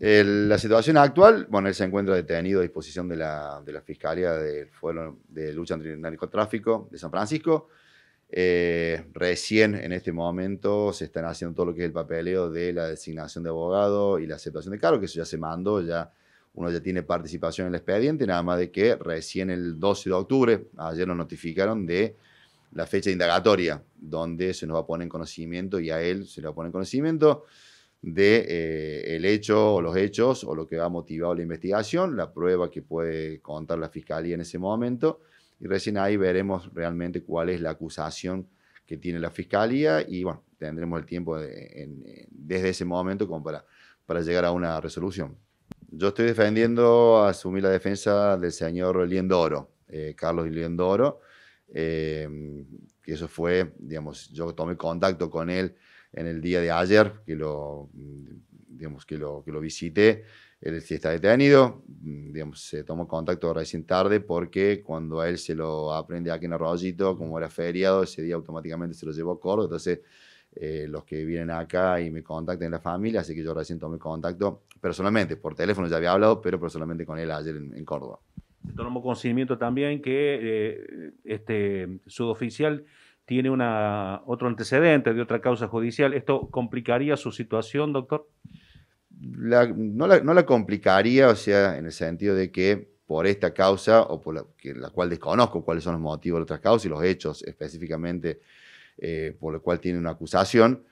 la situación actual, bueno, él se encuentra detenido a disposición de la, Fiscalía del Fuero de Lucha contra el Narcotráfico de San Francisco. Eh, recién en este momento se están haciendo todo lo que es el papeleo de la designación de abogado y la aceptación de cargo, que eso ya se mandó, ya uno ya tiene participación en el expediente, nada más de que recién el 12 de octubre, ayer nos notificaron de la fecha de indagatoria, donde se nos va a poner en conocimiento y a él se le va a poner en conocimiento de eh, el hecho o los hechos o lo que ha motivado la investigación, la prueba que puede contar la fiscalía en ese momento y recién ahí veremos realmente cuál es la acusación que tiene la fiscalía y bueno, tendremos el tiempo desde ese momento como para, llegar a una resolución. Yo estoy defendiendo, asumí la defensa del señor Liendoro, eh, Carlos Liendoro, eh, que eso fue, digamos, yo tomé contacto con él en el día de ayer, que lo, mm, digamos, que lo, que lo visité. Él sí está detenido, mm, digamos, se tomó contacto recién tarde porque cuando a él se lo aprende aquí en Arroyito, como era feriado, ese día automáticamente se lo llevó a Córdoba, entonces eh, los que vienen acá y me contactan en la familia, así que yo recién tomé contacto personalmente, por teléfono ya había hablado, pero personalmente con él ayer en Córdoba tomo conocimiento también que eh, este suboficial tiene una, otro antecedente de otra causa judicial. ¿Esto complicaría su situación, doctor? no, la, complicaría, o sea, en el sentido de que por esta causa, o por la, cual desconozco cuáles son los motivos de otras causas y los hechos específicamente eh, por los cuales tiene una acusación,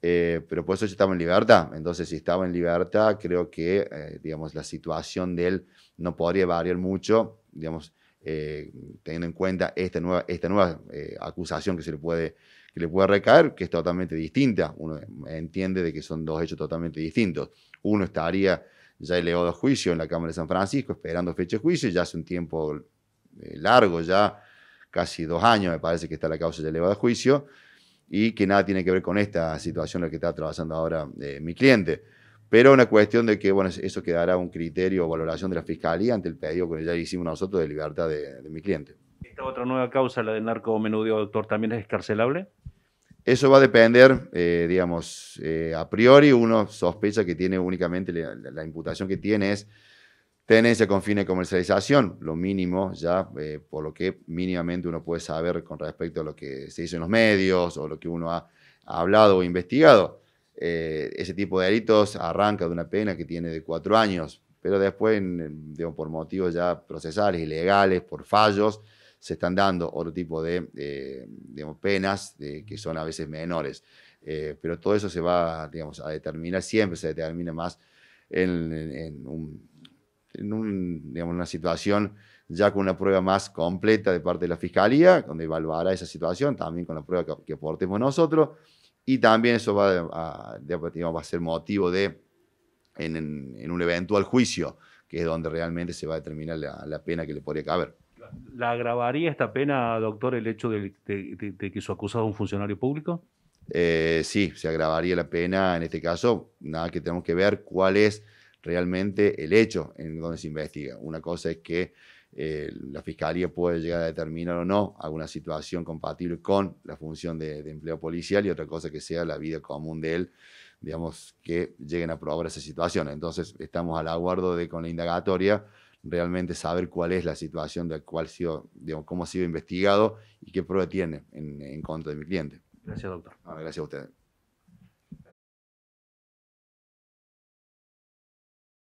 eh, pero por eso estaba en libertad. Entonces, si estaba en libertad, creo que, eh, digamos, la situación de él no podría variar mucho, digamos, eh, teniendo en cuenta esta nueva, acusación que se le puede, que le puede recaer, que es totalmente distinta. Uno entiende de que son dos hechos totalmente distintos. Uno estaría ya elevado a juicio en la Cámara de San Francisco, esperando fecha de juicio, ya hace un tiempo largo, ya casi dos años me parece que está la causa ya elevada a juicio y que nada tiene que ver con esta situación en la que está trabajando ahora eh, mi cliente. Pero una cuestión de que, bueno, eso quedará un criterio o valoración de la fiscalía ante el pedido que ya hicimos nosotros de libertad de, mi cliente. ¿Esta otra nueva causa, la del narco menudo, doctor, también es escarcelable? Eso va a depender, eh, digamos, eh, a priori uno sospecha que tiene únicamente la imputación que tiene es Tenencia con fines de comercialización, lo mínimo ya, eh, por lo que mínimamente uno puede saber con respecto a lo que se hizo en los medios o lo que uno ha, hablado o investigado. Eh, ese tipo de delitos arranca de una pena que tiene de cuatro años, pero después, por motivos ya procesales, ilegales, por fallos, se están dando otro tipo de eh, penas que son a veces menores. pero todo eso se va digamos, a determinar, siempre se determina más en un en una situación ya con una prueba más completa de parte de la Fiscalía, donde evaluará esa situación, también con la prueba que, aportemos nosotros, y también eso va a, va a ser motivo de, en, un eventual juicio, que es donde realmente se va a determinar la, pena que le podría caber. ¿La agravaría esta pena, doctor, el hecho de, que su acusado es un funcionario público? Eh, sí, se agravaría la pena en este caso. Nada que tenemos que ver cuál es realmente el hecho en donde se investiga. Una cosa es que eh, la fiscalía puede llegar a determinar o no alguna situación compatible con la función de, empleo policial y otra cosa que sea la vida común de él, digamos, que lleguen a probar esa situación. Entonces, estamos al aguardo de con la indagatoria realmente saber cuál es la situación de cuál sido, digamos, cómo ha sido investigado y qué prueba tiene en, contra de mi cliente. Gracias, doctor. Ah, gracias a usted.